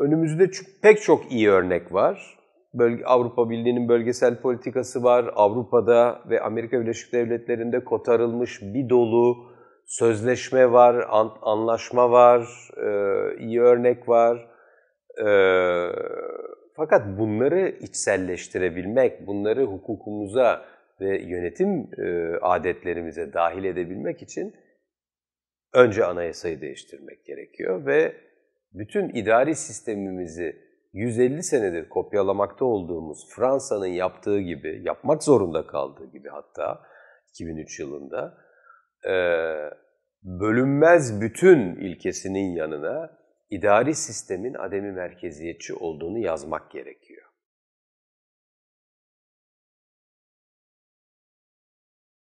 Önümüzde pek çok iyi örnek var. Bölge, Avrupa Birliği'nin bölgesel politikası var. Avrupa'da ve Amerika Birleşik Devletleri'nde kotarılmış bir dolu sözleşme var, an, anlaşma var, e, iyi örnek var. E, fakat bunları içselleştirebilmek, bunları hukukumuza ve yönetim e, adetlerimize dahil edebilmek için önce anayasayı değiştirmek gerekiyor ve bütün idari sistemimizi 150 senedir kopyalamakta olduğumuz Fransa'nın yaptığı gibi, yapmak zorunda kaldığı gibi hatta 2003 yılında e, bölünmez bütün ilkesinin yanına idari sistemin ademi merkeziyetçi olduğunu yazmak gerekiyor.